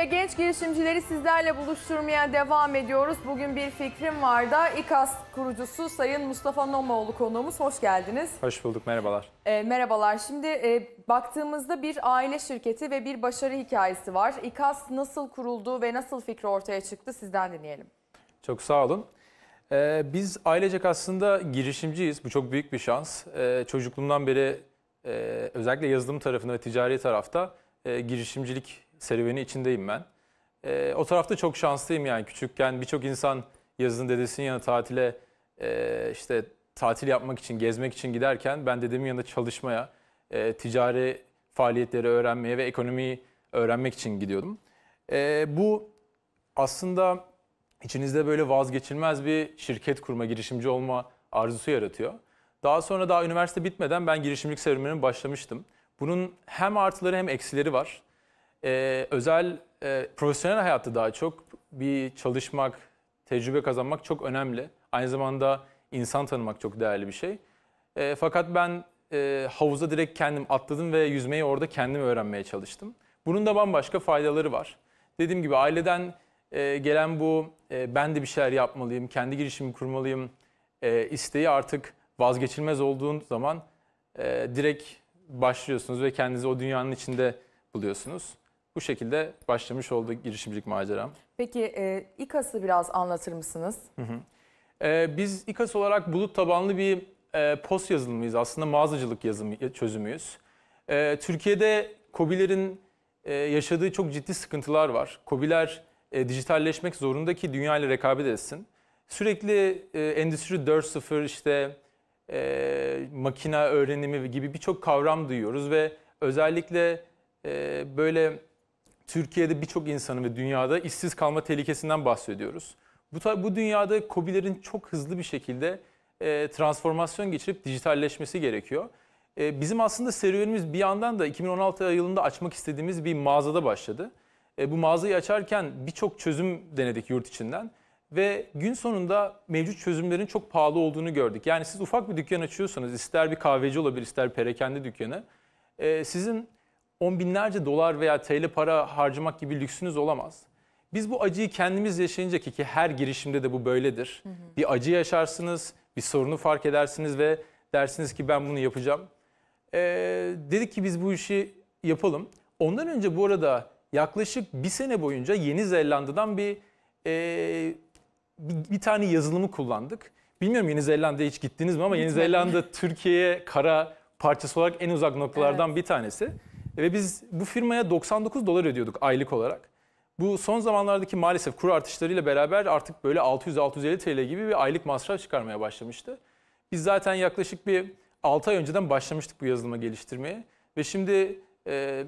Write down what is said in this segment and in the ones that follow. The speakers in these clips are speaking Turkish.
ve genç girişimcileri sizlerle buluşturmaya devam ediyoruz. Bugün bir fikrim var da İKAS kurucusu Sayın Mustafa Nomoğlu konuğumuz. Hoş geldiniz. Hoş bulduk, merhabalar. E, merhabalar. Şimdi e, baktığımızda bir aile şirketi ve bir başarı hikayesi var. İKAS nasıl kuruldu ve nasıl fikri ortaya çıktı sizden dinleyelim. Çok sağ olun. E, biz ailecek aslında girişimciyiz. Bu çok büyük bir şans. E, çocukluğumdan beri e, özellikle yazılım tarafında ve ticari tarafta e, girişimcilik serüveni içindeyim ben. E, o tarafta çok şanslıyım yani küçükken birçok insan yazın dedesinin yanına tatile e, işte tatil yapmak için, gezmek için giderken ben dedemin yanında çalışmaya, e, ticari faaliyetleri öğrenmeye ve ekonomiyi öğrenmek için gidiyordum. E, bu aslında içinizde böyle vazgeçilmez bir şirket kurma, girişimci olma arzusu yaratıyor. Daha sonra daha üniversite bitmeden ben girişimcilik serüvenime başlamıştım. Bunun hem artıları hem eksileri var e, özel, e, profesyonel hayatta daha çok bir çalışmak, tecrübe kazanmak çok önemli. Aynı zamanda insan tanımak çok değerli bir şey. E, fakat ben e, havuza direkt kendim atladım ve yüzmeyi orada kendim öğrenmeye çalıştım. Bunun da bambaşka faydaları var. Dediğim gibi aileden e, gelen bu e, ben de bir şeyler yapmalıyım, kendi girişimi kurmalıyım e, isteği artık vazgeçilmez olduğun zaman e, direkt başlıyorsunuz ve kendinizi o dünyanın içinde buluyorsunuz. Bu şekilde başlamış oldu girişimcilik maceram. Peki e, İKAS'ı biraz anlatır mısınız? Hı hı. E, biz İKAS olarak bulut tabanlı bir e, POS yazılımıyız. Aslında mağazacılık yazımı, e, çözümüyüz. E, Türkiye'de COBİ'lerin e, yaşadığı çok ciddi sıkıntılar var. COBİ'ler e, dijitalleşmek zorunda ki dünya ile rekabet etsin. Sürekli e, Endüstri 4.0 işte e, makina öğrenimi gibi birçok kavram duyuyoruz ve özellikle e, böyle Türkiye'de birçok insanın ve dünyada işsiz kalma tehlikesinden bahsediyoruz. Bu, bu dünyada COBİ'lerin çok hızlı bir şekilde e, transformasyon geçirip dijitalleşmesi gerekiyor. E, bizim aslında serüvenimiz bir yandan da 2016 yılında açmak istediğimiz bir mağazada başladı. E, bu mağazayı açarken birçok çözüm denedik yurt içinden ve gün sonunda mevcut çözümlerin çok pahalı olduğunu gördük. Yani siz ufak bir dükkan açıyorsanız ister bir kahveci olabilir ister perakende dükkanı. E, sizin on binlerce dolar veya TL para harcamak gibi lüksünüz olamaz. Biz bu acıyı kendimiz yaşayınca ki, ki her girişimde de bu böyledir. Hı hı. Bir acı yaşarsınız, bir sorunu fark edersiniz ve dersiniz ki ben bunu yapacağım. Ee, dedik ki biz bu işi yapalım. Ondan önce bu arada yaklaşık bir sene boyunca Yeni Zelanda'dan bir e, bir, bir tane yazılımı kullandık. Bilmiyorum Yeni Zelanda'ya hiç gittiniz mi ama Yeni Zelanda Türkiye'ye kara parçası olarak en uzak noktalardan evet. bir tanesi. Ve biz bu firmaya 99 dolar ödüyorduk aylık olarak. Bu son zamanlardaki maalesef kur artışlarıyla beraber artık böyle 600-650 TL gibi bir aylık masraf çıkarmaya başlamıştı. Biz zaten yaklaşık bir 6 ay önceden başlamıştık bu yazılıma geliştirmeye. Ve şimdi e,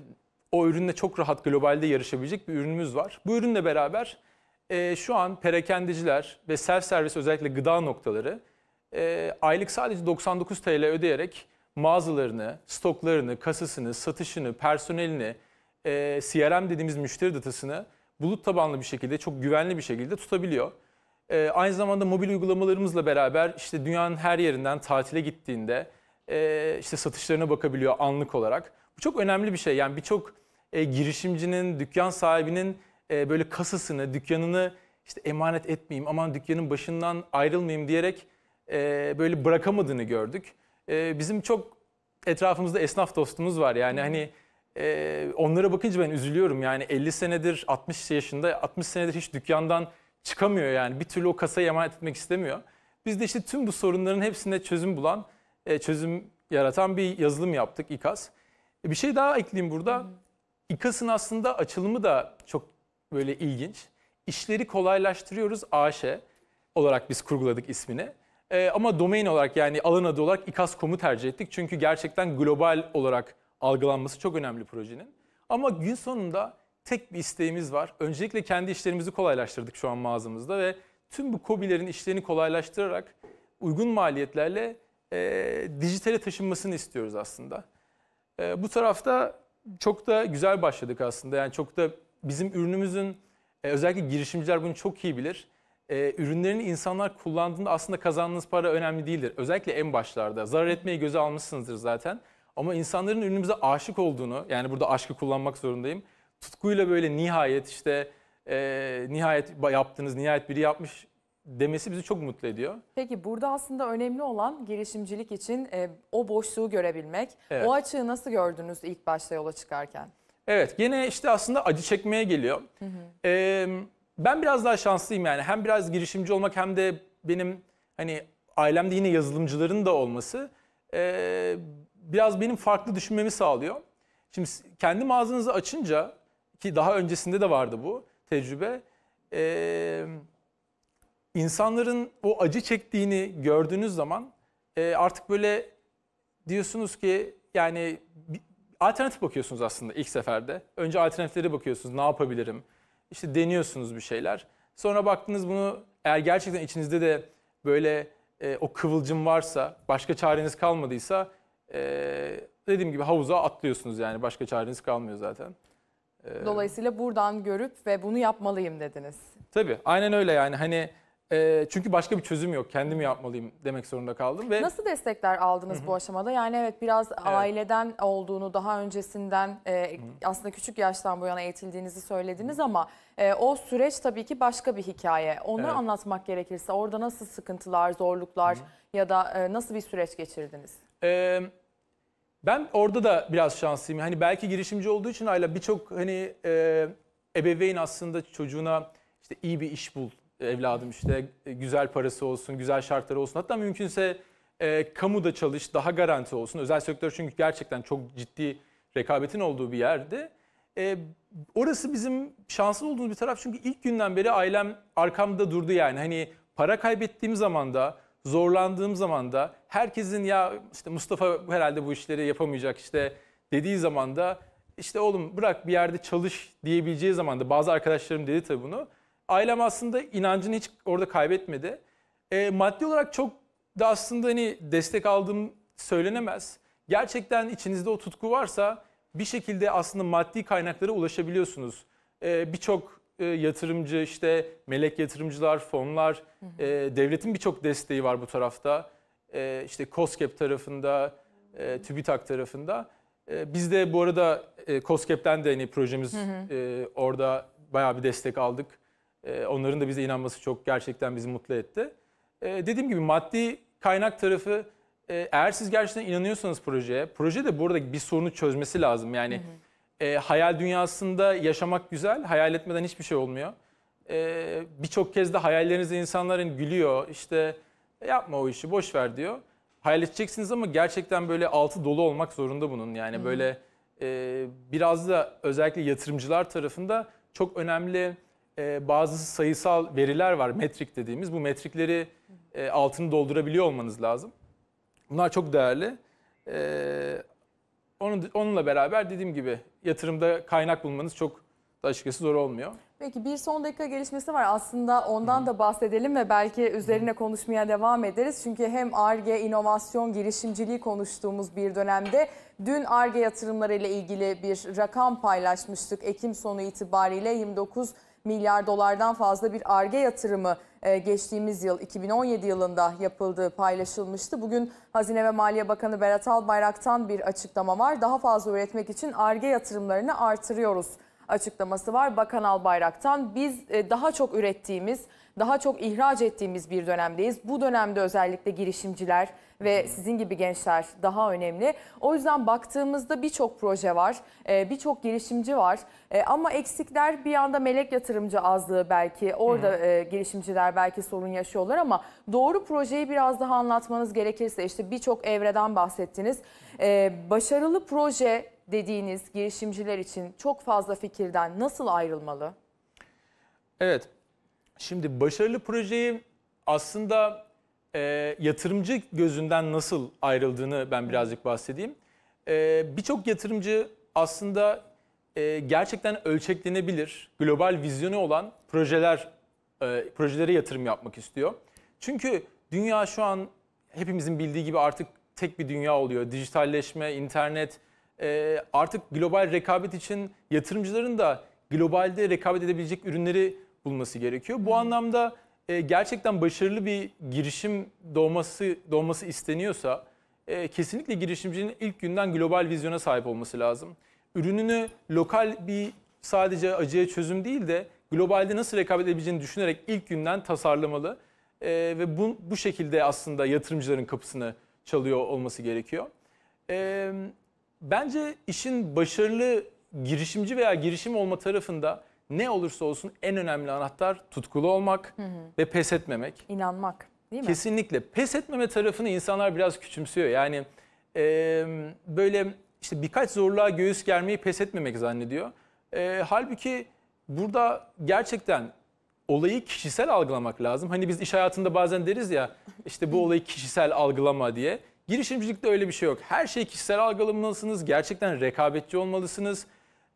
o ürünle çok rahat globalde yarışabilecek bir ürünümüz var. Bu ürünle beraber e, şu an perakendeciler ve self servis özellikle gıda noktaları e, aylık sadece 99 TL ödeyerek mağazalarını, stoklarını, kasasını, satışını, personelini, e, CRM dediğimiz müşteri datasını bulut tabanlı bir şekilde, çok güvenli bir şekilde tutabiliyor. E, aynı zamanda mobil uygulamalarımızla beraber işte dünyanın her yerinden tatile gittiğinde e, işte satışlarına bakabiliyor anlık olarak. Bu çok önemli bir şey. Yani birçok e, girişimcinin, dükkan sahibinin e, böyle kasasını, dükkanını işte emanet etmeyeyim, aman dükkanın başından ayrılmayayım diyerek e, böyle bırakamadığını gördük e, bizim çok etrafımızda esnaf dostumuz var. Yani hani e, onlara bakınca ben üzülüyorum. Yani 50 senedir 60 yaşında 60 senedir hiç dükkandan çıkamıyor yani. Bir türlü o kasayı emanet etmek istemiyor. Biz de işte tüm bu sorunların hepsinde çözüm bulan, e, çözüm yaratan bir yazılım yaptık İKAS. E, bir şey daha ekleyeyim burada. Hı. İKAS'ın aslında açılımı da çok böyle ilginç. İşleri kolaylaştırıyoruz AŞ olarak biz kurguladık ismini. E, ama domain olarak yani alan adı olarak ICASCOM'u tercih ettik. Çünkü gerçekten global olarak algılanması çok önemli projenin. Ama gün sonunda tek bir isteğimiz var. Öncelikle kendi işlerimizi kolaylaştırdık şu an mağazamızda ve tüm bu COBİ'lerin işlerini kolaylaştırarak uygun maliyetlerle e, dijitale taşınmasını istiyoruz aslında. E, bu tarafta çok da güzel başladık aslında. Yani çok da bizim ürünümüzün e, özellikle girişimciler bunu çok iyi bilir e, ürünlerini insanlar kullandığında aslında kazandığınız para önemli değildir. Özellikle en başlarda. Zarar etmeyi göze almışsınızdır zaten. Ama insanların ürünümüze aşık olduğunu, yani burada aşkı kullanmak zorundayım. Tutkuyla böyle nihayet işte e, nihayet yaptınız, nihayet biri yapmış demesi bizi çok mutlu ediyor. Peki burada aslında önemli olan girişimcilik için e, o boşluğu görebilmek. Evet. O açığı nasıl gördünüz ilk başta yola çıkarken? Evet gene işte aslında acı çekmeye geliyor. Hı hı. E, ben biraz daha şanslıyım yani. Hem biraz girişimci olmak hem de benim hani ailemde yine yazılımcıların da olması e, biraz benim farklı düşünmemi sağlıyor. Şimdi kendi mağazanızı açınca ki daha öncesinde de vardı bu tecrübe. E, insanların o acı çektiğini gördüğünüz zaman e, artık böyle diyorsunuz ki yani alternatif bakıyorsunuz aslında ilk seferde. Önce alternatiflere bakıyorsunuz. Ne yapabilirim? işte deniyorsunuz bir şeyler. Sonra baktınız bunu eğer gerçekten içinizde de böyle e, o kıvılcım varsa, başka çareniz kalmadıysa e, dediğim gibi havuza atlıyorsunuz yani başka çareniz kalmıyor zaten. E, Dolayısıyla buradan görüp ve bunu yapmalıyım dediniz. Tabii aynen öyle yani hani çünkü başka bir çözüm yok. Kendim yapmalıyım demek zorunda kaldım. ve Nasıl destekler aldınız Hı-hı. bu aşamada? Yani evet biraz evet. aileden olduğunu daha öncesinden e, aslında küçük yaştan bu yana eğitildiğinizi söylediniz ama e, o süreç tabii ki başka bir hikaye. Onu evet. anlatmak gerekirse orada nasıl sıkıntılar, zorluklar Hı-hı. ya da e, nasıl bir süreç geçirdiniz? Evet. Ben orada da biraz şanslıyım. Hani belki girişimci olduğu için aile birçok hani e, ebeveyn aslında çocuğuna işte iyi bir iş bul, evladım işte e, güzel parası olsun, güzel şartları olsun. Hatta mümkünse e, kamuda çalış, daha garanti olsun. Özel sektör çünkü gerçekten çok ciddi rekabetin olduğu bir yerdi. E, orası bizim şanslı olduğumuz bir taraf çünkü ilk günden beri ailem arkamda durdu yani. Hani para kaybettiğim zaman da, zorlandığım zaman da herkesin ya işte Mustafa herhalde bu işleri yapamayacak işte dediği zaman da işte oğlum bırak bir yerde çalış diyebileceği zaman da bazı arkadaşlarım dedi tabii bunu ailem aslında inancını hiç orada kaybetmedi. E, maddi olarak çok da aslında hani destek aldığım söylenemez. Gerçekten içinizde o tutku varsa bir şekilde aslında maddi kaynaklara ulaşabiliyorsunuz. E, birçok e, yatırımcı işte melek yatırımcılar, fonlar, hı hı. E, devletin birçok desteği var bu tarafta. E, işte COSGAP tarafında, e, TÜBİTAK tarafında. E, biz de bu arada e, COSGAP'ten de hani projemiz hı hı. E, orada bayağı bir destek aldık. Ee, onların da bize inanması çok gerçekten bizi mutlu etti. Ee, dediğim gibi maddi kaynak tarafı e, eğer siz gerçekten inanıyorsanız projeye, proje de burada bir sorunu çözmesi lazım. Yani hı hı. E, hayal dünyasında yaşamak güzel, hayal etmeden hiçbir şey olmuyor. E, Birçok kez de hayallerinizde insanların gülüyor, işte e, yapma o işi, boş ver diyor. Hayal edeceksiniz ama gerçekten böyle altı dolu olmak zorunda bunun. Yani hı. böyle e, biraz da özellikle yatırımcılar tarafında çok önemli e, bazı sayısal veriler var, metrik dediğimiz. Bu metrikleri e, altını doldurabiliyor olmanız lazım. Bunlar çok değerli. E, onun, onunla beraber dediğim gibi yatırımda kaynak bulmanız çok da açıkçası zor olmuyor. Peki bir son dakika gelişmesi var. Aslında ondan Hı da bahsedelim ve belki üzerine Hı konuşmaya devam ederiz. Çünkü hem ARGE, inovasyon, girişimciliği konuştuğumuz bir dönemde dün ARGE yatırımları ile ilgili bir rakam paylaşmıştık. Ekim sonu itibariyle 29 milyar dolardan fazla bir ARGE yatırımı e, geçtiğimiz yıl 2017 yılında yapıldığı paylaşılmıştı. Bugün Hazine ve Maliye Bakanı Berat Albayrak'tan bir açıklama var. Daha fazla üretmek için ARGE yatırımlarını artırıyoruz açıklaması var Bakan Albayrak'tan. Biz e, daha çok ürettiğimiz, daha çok ihraç ettiğimiz bir dönemdeyiz. Bu dönemde özellikle girişimciler, ve sizin gibi gençler daha önemli. O yüzden baktığımızda birçok proje var, e, birçok girişimci var e, ama eksikler bir yanda melek yatırımcı azlığı belki orada hmm. girişimciler belki sorun yaşıyorlar ama doğru projeyi biraz daha anlatmanız gerekirse işte birçok evreden bahsettiniz. Başarılı proje dediğiniz girişimciler için çok fazla fikirden nasıl ayrılmalı? Evet. Şimdi başarılı projeyi aslında e, yatırımcı gözünden nasıl ayrıldığını ben birazcık bahsedeyim. E, Birçok yatırımcı aslında e, gerçekten ölçeklenebilir, global vizyonu olan projeler e, projelere yatırım yapmak istiyor. Çünkü dünya şu an hepimizin bildiği gibi artık tek bir dünya oluyor. Dijitalleşme, internet e, artık global rekabet için yatırımcıların da globalde rekabet edebilecek ürünleri bulması gerekiyor. Bu anlamda e, gerçekten başarılı bir girişim doğması doğması isteniyorsa e, kesinlikle girişimcinin ilk günden global vizyona sahip olması lazım. Ürününü lokal bir sadece acıya çözüm değil de globalde nasıl rekabet edebileceğini düşünerek ilk günden tasarlamalı. E, ve bu, bu şekilde aslında yatırımcıların kapısını çalıyor olması gerekiyor. E, bence işin başarılı girişimci veya girişim olma tarafında ne olursa olsun en önemli anahtar tutkulu olmak hı hı. ve pes etmemek. İnanmak değil mi? Kesinlikle. Pes etmeme tarafını insanlar biraz küçümsüyor. Yani e, böyle işte birkaç zorluğa göğüs germeyi pes etmemek zannediyor. E, halbuki burada gerçekten olayı kişisel algılamak lazım. Hani biz iş hayatında bazen deriz ya işte bu olayı kişisel algılama diye. Girişimcilikte öyle bir şey yok. Her şeyi kişisel algılamalısınız. Gerçekten rekabetçi olmalısınız.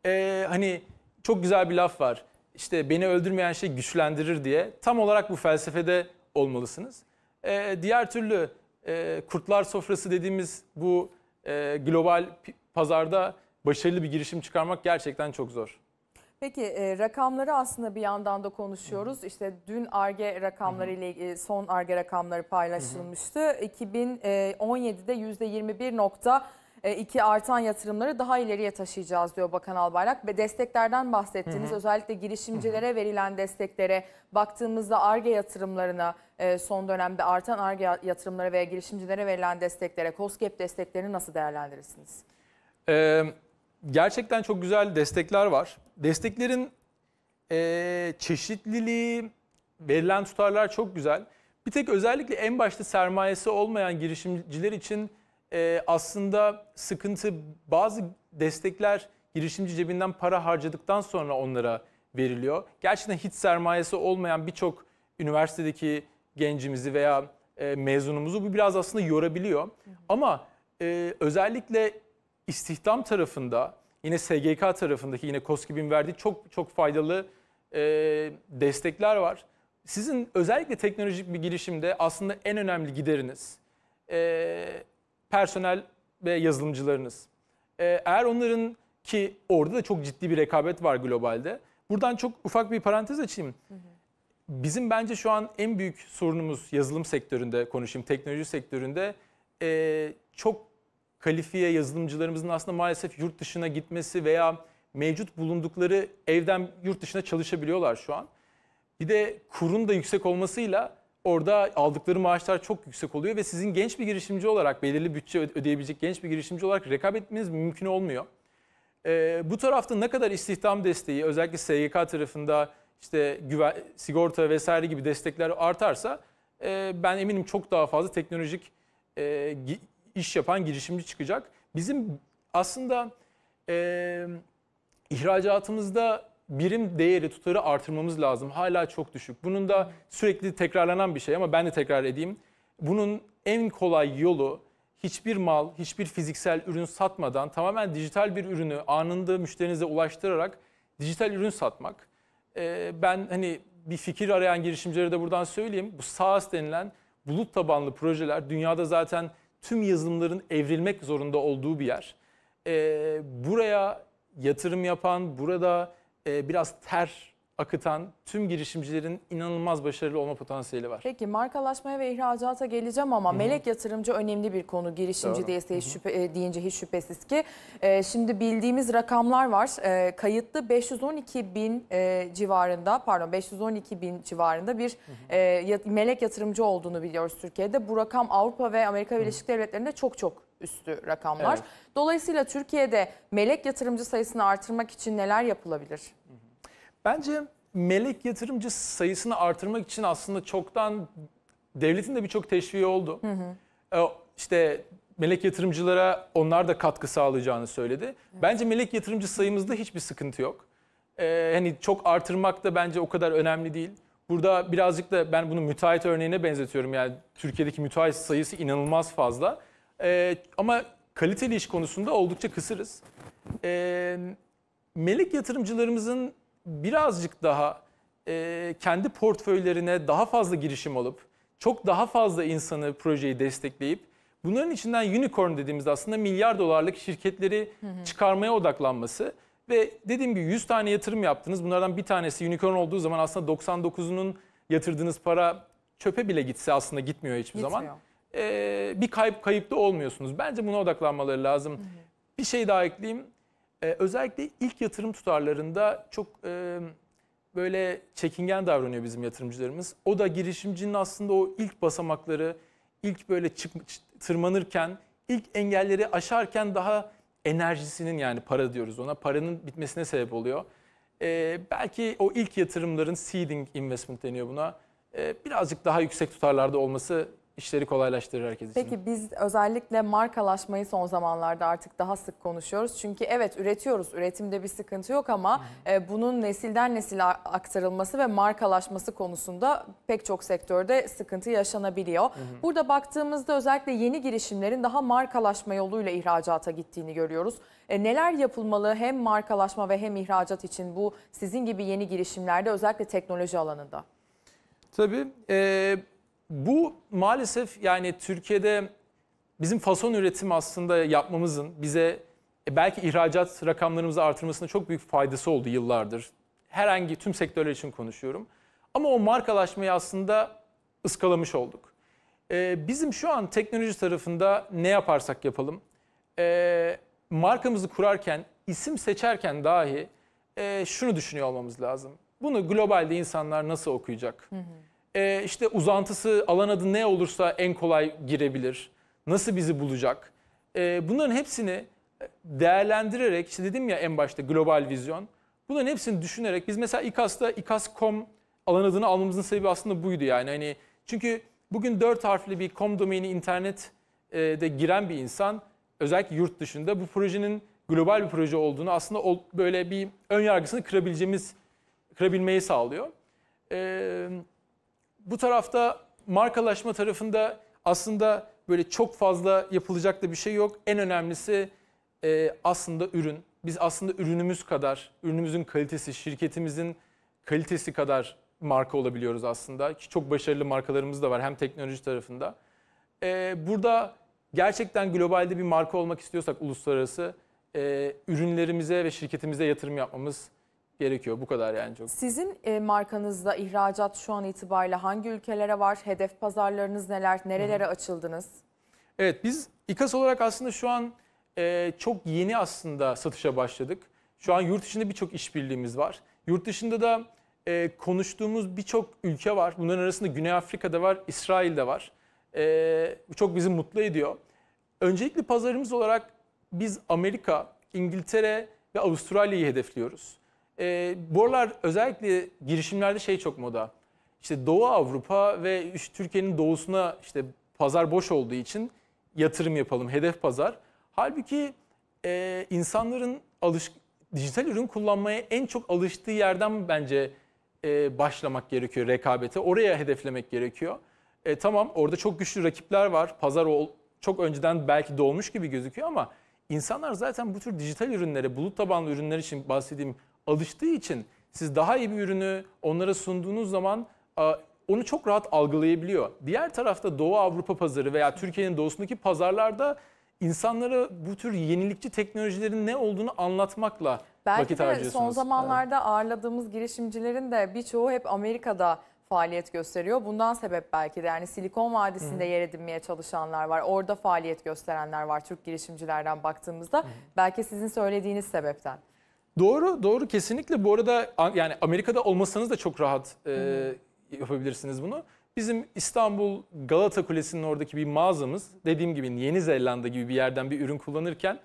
Ee, hani çok güzel bir laf var. İşte beni öldürmeyen şey güçlendirir diye. Tam olarak bu felsefede olmalısınız. Ee, diğer türlü e, kurtlar sofrası dediğimiz bu e, global pazarda başarılı bir girişim çıkarmak gerçekten çok zor. Peki e, rakamları aslında bir yandan da konuşuyoruz. Hı -hı. İşte dün ARGE rakamları ile e, son ARGE rakamları paylaşılmıştı. Hı hı. 2017'de e, %21. E, iki artan yatırımları daha ileriye taşıyacağız diyor Bakan Albayrak. Ve desteklerden bahsettiğiniz özellikle girişimcilere verilen desteklere baktığımızda ARGE yatırımlarına e, son dönemde artan ARGE yatırımları veya girişimcilere verilen desteklere COSGAP desteklerini nasıl değerlendirirsiniz? Ee, gerçekten çok güzel destekler var. Desteklerin e, çeşitliliği, verilen tutarlar çok güzel. Bir tek özellikle en başta sermayesi olmayan girişimciler için e, aslında sıkıntı bazı destekler girişimci cebinden para harcadıktan sonra onlara veriliyor. Gerçekten hiç sermayesi olmayan birçok üniversitedeki gencimizi veya e, mezunumuzu bu biraz aslında yorabiliyor. Hı hı. Ama e, özellikle istihdam tarafında yine SGK tarafındaki yine KOSGİB'in verdiği çok çok faydalı e, destekler var. Sizin özellikle teknolojik bir girişimde aslında en önemli gideriniz e, personel ve yazılımcılarınız. Ee, eğer onların ki orada da çok ciddi bir rekabet var globalde. Buradan çok ufak bir parantez açayım. Bizim bence şu an en büyük sorunumuz yazılım sektöründe konuşayım, teknoloji sektöründe ee, çok kalifiye yazılımcılarımızın aslında maalesef yurt dışına gitmesi veya mevcut bulundukları evden yurt dışına çalışabiliyorlar şu an. Bir de kurun da yüksek olmasıyla Orada aldıkları maaşlar çok yüksek oluyor ve sizin genç bir girişimci olarak belirli bütçe ödeyebilecek genç bir girişimci olarak rekabetiniz mümkün olmuyor. Ee, bu tarafta ne kadar istihdam desteği özellikle SGK tarafında işte güven, sigorta vesaire gibi destekler artarsa e, ben eminim çok daha fazla teknolojik e, iş yapan girişimci çıkacak. Bizim aslında e, ihracatımızda birim değeri tutarı artırmamız lazım. Hala çok düşük. Bunun da sürekli tekrarlanan bir şey ama ben de tekrar edeyim. Bunun en kolay yolu hiçbir mal, hiçbir fiziksel ürün satmadan tamamen dijital bir ürünü anında müşterinize ulaştırarak dijital ürün satmak. Ee, ben hani bir fikir arayan girişimcilere de buradan söyleyeyim. Bu SaaS denilen bulut tabanlı projeler dünyada zaten tüm yazılımların evrilmek zorunda olduğu bir yer. Ee, buraya yatırım yapan, burada e, biraz ter akıtan tüm girişimcilerin inanılmaz başarılı olma potansiyeli var. Peki markalaşmaya ve ihracata geleceğim ama Hı-hı. melek yatırımcı önemli bir konu girişimci diye diyese hiç şüphe, e, deyince hiç şüphesiz ki. E, şimdi bildiğimiz rakamlar var. E, kayıtlı 512 bin e, civarında pardon 512 bin civarında bir e, melek yatırımcı olduğunu biliyoruz Türkiye'de. Bu rakam Avrupa ve Amerika Birleşik Devletleri'nde çok çok üstü rakamlar. Evet. Dolayısıyla Türkiye'de melek yatırımcı sayısını artırmak için neler yapılabilir? Bence melek yatırımcı sayısını artırmak için aslında çoktan devletin de birçok teşviği oldu. Hı hı. Ee, melek yatırımcılara onlar da katkı sağlayacağını söyledi. Evet. Bence melek yatırımcı sayımızda hiçbir sıkıntı yok. E, hani çok artırmak da bence o kadar önemli değil. Burada birazcık da ben bunu müteahhit örneğine benzetiyorum. Yani Türkiye'deki müteahhit sayısı inanılmaz fazla. E, ama kaliteli iş konusunda oldukça kısırız. E, ee, melek yatırımcılarımızın birazcık daha e, kendi portföylerine daha fazla girişim alıp, çok daha fazla insanı projeyi destekleyip, bunların içinden unicorn dediğimiz aslında milyar dolarlık şirketleri çıkarmaya odaklanması ve dediğim gibi 100 tane yatırım yaptınız. Bunlardan bir tanesi unicorn olduğu zaman aslında 99'unun yatırdığınız para çöpe bile gitse aslında gitmiyor hiçbir Gitmiyor. zaman e, bir kayıp kayıpta olmuyorsunuz. Bence buna odaklanmaları lazım. Hı hı. Bir şey daha ekleyeyim. E, özellikle ilk yatırım tutarlarında çok e, böyle çekingen davranıyor bizim yatırımcılarımız. O da girişimcinin aslında o ilk basamakları, ilk böyle çık, tırmanırken, ilk engelleri aşarken daha enerjisinin yani para diyoruz ona, paranın bitmesine sebep oluyor. E, belki o ilk yatırımların seeding investment deniyor buna. E, birazcık daha yüksek tutarlarda olması işleri kolaylaştırır herkes için. Peki biz özellikle markalaşmayı son zamanlarda artık daha sık konuşuyoruz. Çünkü evet üretiyoruz, üretimde bir sıkıntı yok ama e, bunun nesilden nesile aktarılması ve markalaşması konusunda pek çok sektörde sıkıntı yaşanabiliyor. Hı hı. Burada baktığımızda özellikle yeni girişimlerin daha markalaşma yoluyla ihracata gittiğini görüyoruz. E, neler yapılmalı hem markalaşma ve hem ihracat için bu sizin gibi yeni girişimlerde özellikle teknoloji alanında? Tabii. E, bu maalesef yani Türkiye'de bizim fason üretim aslında yapmamızın bize e, belki ihracat rakamlarımızı artırmasına çok büyük faydası oldu yıllardır. Herhangi tüm sektörler için konuşuyorum. Ama o markalaşmayı aslında ıskalamış olduk. E, bizim şu an teknoloji tarafında ne yaparsak yapalım, e, markamızı kurarken, isim seçerken dahi şunu düşünüyor olmamız lazım. Bunu globalde insanlar nasıl okuyacak? Hı hı e, işte uzantısı, alan adı ne olursa en kolay girebilir? Nasıl bizi bulacak? E, bunların hepsini e, değerlendirerek, işte dedim ya en başta global vizyon. Bunların hepsini düşünerek biz mesela İKAS'ta İKAS.com alan adını almamızın sebebi aslında buydu yani. Hani çünkü bugün dört harfli bir com domaini internet e, de giren bir insan özellikle yurt dışında bu projenin global bir proje olduğunu aslında böyle bir ön yargısını kırabileceğimiz kırabilmeyi sağlıyor. Ee, bu tarafta markalaşma tarafında aslında böyle çok fazla yapılacak da bir şey yok. En önemlisi e, aslında ürün. Biz aslında ürünümüz kadar, ürünümüzün kalitesi, şirketimizin kalitesi kadar marka olabiliyoruz aslında. Ki çok başarılı markalarımız da var hem teknoloji tarafında. E, burada gerçekten globalde bir marka olmak istiyorsak uluslararası e, ürünlerimize ve şirketimize yatırım yapmamız gerekiyor. Bu kadar yani çok. Sizin e, markanızda ihracat şu an itibariyle hangi ülkelere var? Hedef pazarlarınız neler? Nerelere Hı. açıldınız? Evet biz İKAS olarak aslında şu an e, çok yeni aslında satışa başladık. Şu an yurt içinde birçok işbirliğimiz var. Yurt dışında da e, konuştuğumuz birçok ülke var. Bunların arasında Güney Afrika'da var, İsrail'de var. E, bu çok bizi mutlu ediyor. Öncelikli pazarımız olarak biz Amerika, İngiltere ve Avustralya'yı hedefliyoruz e, bu aralar özellikle girişimlerde şey çok moda. İşte Doğu Avrupa ve Türkiye'nin doğusuna işte pazar boş olduğu için yatırım yapalım, hedef pazar. Halbuki e, insanların alış, dijital ürün kullanmaya en çok alıştığı yerden bence e, başlamak gerekiyor rekabete. Oraya hedeflemek gerekiyor. E, tamam orada çok güçlü rakipler var. Pazar ol, çok önceden belki dolmuş gibi gözüküyor ama insanlar zaten bu tür dijital ürünlere, bulut tabanlı ürünler için bahsettiğim alıştığı için siz daha iyi bir ürünü onlara sunduğunuz zaman onu çok rahat algılayabiliyor. Diğer tarafta Doğu Avrupa pazarı veya Türkiye'nin doğusundaki pazarlarda insanlara bu tür yenilikçi teknolojilerin ne olduğunu anlatmakla Belki vakit harcıyorsunuz. Belki de son zamanlarda evet. ağırladığımız girişimcilerin de birçoğu hep Amerika'da faaliyet gösteriyor. Bundan sebep belki de yani Silikon Vadisi'nde hı yer edinmeye çalışanlar var. Orada faaliyet gösterenler var Türk girişimcilerden baktığımızda. hı Belki sizin söylediğiniz sebepten. Doğru, doğru kesinlikle. Bu arada yani Amerika'da olmasanız da çok rahat e, yapabilirsiniz bunu. Bizim İstanbul Galata Kulesi'nin oradaki bir mağazamız dediğim gibi Yeni Zelanda gibi bir yerden bir ürün kullanırken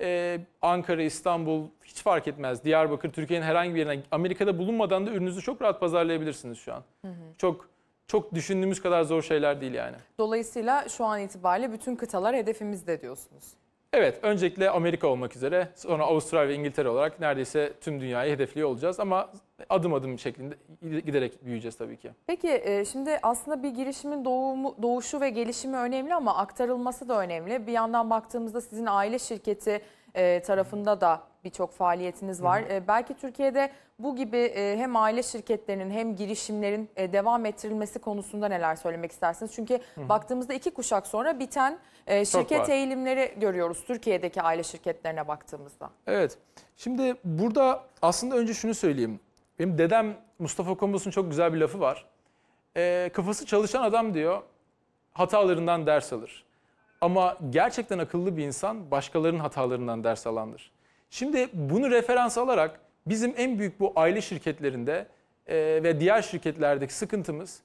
e, Ankara, İstanbul hiç fark etmez. Diyarbakır, Türkiye'nin herhangi bir yerine Amerika'da bulunmadan da ürününüzü çok rahat pazarlayabilirsiniz şu an. Hı hı. Çok çok düşündüğümüz kadar zor şeyler değil yani. Dolayısıyla şu an itibariyle bütün kıtalar hedefimizde diyorsunuz. Evet, öncelikle Amerika olmak üzere, sonra Avustralya ve İngiltere olarak neredeyse tüm dünyayı hedefliyor olacağız ama adım adım şeklinde giderek büyüyeceğiz tabii ki. Peki e, şimdi aslında bir girişimin doğumu, doğuşu ve gelişimi önemli ama aktarılması da önemli. Bir yandan baktığımızda sizin aile şirketi e, tarafında da birçok faaliyetiniz var. E, belki Türkiye'de bu gibi e, hem aile şirketlerinin hem girişimlerin e, devam ettirilmesi konusunda neler söylemek istersiniz? Çünkü Hı. baktığımızda iki kuşak sonra biten şirket eğilimleri görüyoruz Türkiye'deki aile şirketlerine baktığımızda. Evet. Şimdi burada aslında önce şunu söyleyeyim. Benim dedem Mustafa Kombos'un çok güzel bir lafı var. E, kafası çalışan adam diyor hatalarından ders alır. Ama gerçekten akıllı bir insan başkalarının hatalarından ders alandır. Şimdi bunu referans alarak bizim en büyük bu aile şirketlerinde e, ve diğer şirketlerdeki sıkıntımız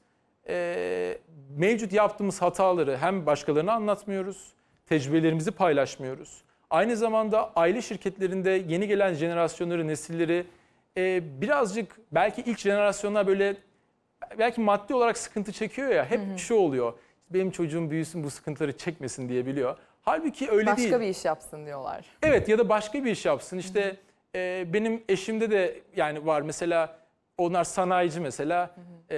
e, mevcut yaptığımız hataları hem başkalarına anlatmıyoruz, tecrübelerimizi paylaşmıyoruz. Aynı zamanda aile şirketlerinde yeni gelen jenerasyonları, nesilleri e, birazcık belki ilk jenerasyonlar böyle belki maddi olarak sıkıntı çekiyor ya hep hı hı. şu oluyor benim çocuğum büyüsün bu sıkıntıları çekmesin diye biliyor. Halbuki öyle başka değil. Başka bir iş yapsın diyorlar. Evet ya da başka bir iş yapsın. İşte e, benim eşimde de yani var mesela onlar sanayici mesela. Hı hı. E,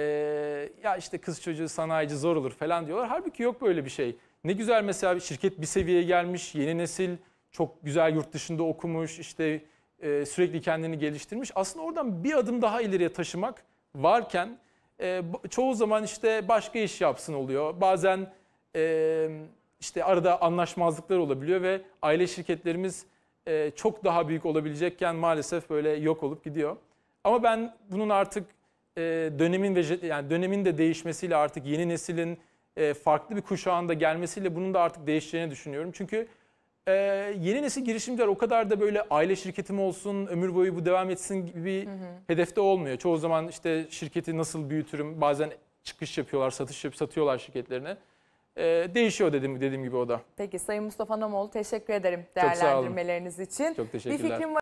ya işte kız çocuğu sanayici zor olur falan diyorlar. Halbuki yok böyle bir şey. Ne güzel mesela şirket bir seviyeye gelmiş, yeni nesil çok güzel yurt dışında okumuş, işte e, sürekli kendini geliştirmiş. Aslında oradan bir adım daha ileriye taşımak varken e, çoğu zaman işte başka iş yapsın oluyor. Bazen e, işte arada anlaşmazlıklar olabiliyor ve aile şirketlerimiz e, çok daha büyük olabilecekken maalesef böyle yok olup gidiyor. Ama ben bunun artık e, dönemin ve yani dönemin de değişmesiyle artık yeni neslin e, farklı bir kuşağında gelmesiyle bunun da artık değişeceğini düşünüyorum. Çünkü e, yeni nesil girişimciler o kadar da böyle aile şirketim olsun, ömür boyu bu devam etsin gibi bir hı hı. hedefte olmuyor. Çoğu zaman işte şirketi nasıl büyütürüm, bazen çıkış yapıyorlar, satış yapıp satıyorlar şirketlerine. E, değişiyor dedim dediğim gibi o da. Peki Sayın Mustafa Namoğlu teşekkür ederim değerlendirmeleriniz için. Çok teşekkürler. Bir fikrim var.